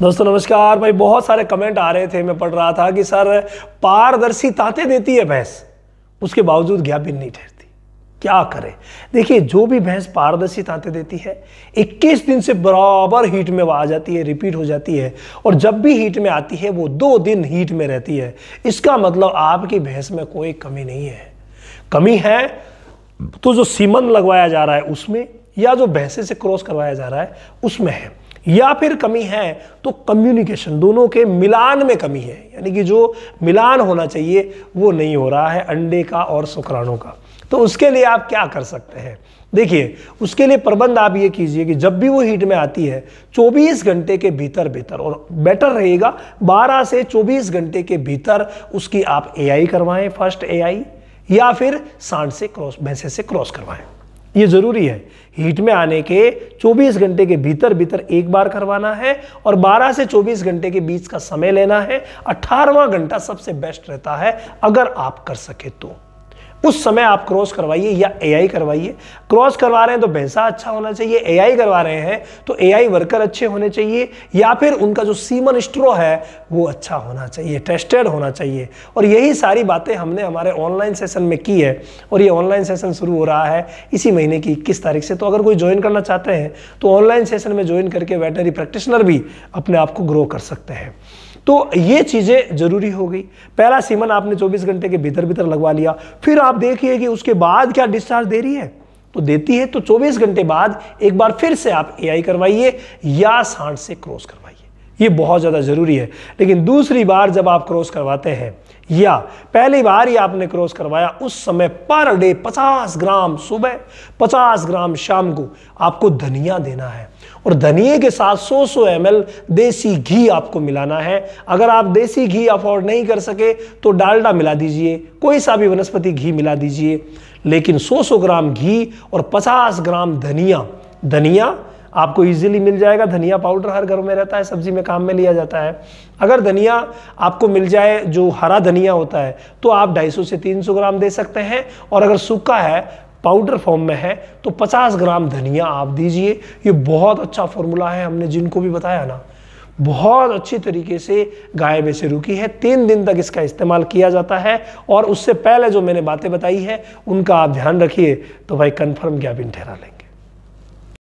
दोस्तों नमस्कार भाई बहुत सारे कमेंट आ रहे थे मैं पढ़ रहा था कि सर पारदर्शी ताते देती है भैंस उसके बावजूद ज्ञापिन नहीं ठहरती क्या करें देखिए जो भी भैंस पारदर्शी ताते देती है 21 दिन से बराबर हीट में आ जाती है रिपीट हो जाती है और जब भी हीट में आती है वो दो दिन हीट में रहती है इसका मतलब आपकी भैंस में कोई कमी नहीं है कमी है तो जो सीमन लगवाया जा रहा है उसमें या जो भैंसे से क्रॉस करवाया जा रहा है उसमें है या फिर कमी है तो कम्युनिकेशन दोनों के मिलान में कमी है यानी कि जो मिलान होना चाहिए वो नहीं हो रहा है अंडे का और शुक्राणों का तो उसके लिए आप क्या कर सकते हैं देखिए उसके लिए प्रबंध आप ये कीजिए कि जब भी वो हीट में आती है 24 घंटे के भीतर भीतर और बेटर रहेगा 12 से 24 घंटे के भीतर उसकी आप एआई करवाएं फर्स्ट एआई या फिर सांड से क्रॉस भैंसे से क्रॉस करवाएं ये ज़रूरी है हीट में आने के 24 घंटे के भीतर भीतर एक बार करवाना है और 12 से 24 घंटे के बीच का समय लेना है अठारवा घंटा सबसे बेस्ट रहता है अगर आप कर सके तो उस समय आप क्रॉस करवाइए या एआई करवाइए क्रॉस करवा रहे हैं तो भैंसा अच्छा होना चाहिए एआई करवा रहे हैं तो एआई वर्कर अच्छे होने चाहिए या फिर उनका जो सीमन स्ट्रो है वो अच्छा होना चाहिए टेस्टेड होना चाहिए और यही सारी बातें हमने हमारे ऑनलाइन सेशन में की है और ये ऑनलाइन सेशन शुरू हो रहा है इसी महीने की इक्कीस तारीख से तो अगर कोई ज्वाइन करना चाहते हैं तो ऑनलाइन सेशन में ज्वाइन करके वेटनरी प्रैक्टिशनर भी अपने आप को ग्रो कर सकते हैं तो ये चीज़ें जरूरी हो गई पहला सीमन आपने 24 घंटे के भीतर भीतर लगवा लिया फिर आप देखिए कि उसके बाद क्या डिस्चार्ज दे रही है तो देती है तो 24 घंटे बाद एक बार फिर से आप एआई करवाइए या सांड से क्रॉस करवाइए ये बहुत ज़्यादा ज़रूरी है लेकिन दूसरी बार जब आप क्रॉस करवाते हैं या पहली बार ही आपने क्रॉस करवाया उस समय पर डे 50 ग्राम सुबह 50 ग्राम शाम को आपको धनिया देना है और धनिए के साथ 100 सौ एम देसी घी आपको मिलाना है अगर आप देसी घी अफोर्ड नहीं कर सके तो डालडा मिला दीजिए कोई सा भी वनस्पति घी मिला दीजिए लेकिन 100 सौ ग्राम घी और 50 ग्राम धनिया धनिया आपको इजीली मिल जाएगा धनिया पाउडर हर घर में रहता है सब्जी में काम में लिया जाता है अगर धनिया आपको मिल जाए जो हरा धनिया होता है तो आप 250 से 300 ग्राम दे सकते हैं और अगर सूखा है पाउडर फॉर्म में है तो 50 ग्राम धनिया आप दीजिए ये बहुत अच्छा फॉर्मूला है हमने जिनको भी बताया ना बहुत अच्छी तरीके से गाय में से रुकी है तीन दिन तक इसका इस्तेमाल किया जाता है और उससे पहले जो मैंने बातें बताई है उनका आप ध्यान रखिए तो भाई कन्फर्म क्या बिन ठहरा लेंगे